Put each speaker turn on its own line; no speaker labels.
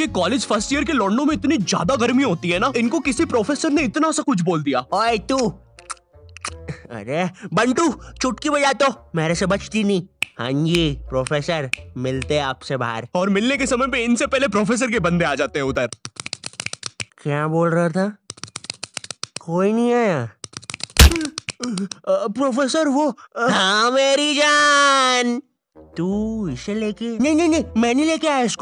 ये college first year के लौंडों में इतनी ज्यादा गर्मी होती है ना इनको किसी प्रोफेसर ने इतना सा कुछ बोल दिया तू
अरे बंटू चुटकी बजा तो मेरे से बचती नहीं हाँ जी प्रोफेसर मिलते हैं आपसे बाहर और मिलने के समय पे इनसे पहले प्रोफेसर के बंदे आ जाते हैं उधर
क्या बोल रहा था कोई
नहीं आया प्रोफेसर वो आ... हाँ मेरी जान तू इसे लेके नहीं नहीं नहीं मैं नहीं लेके आया इसको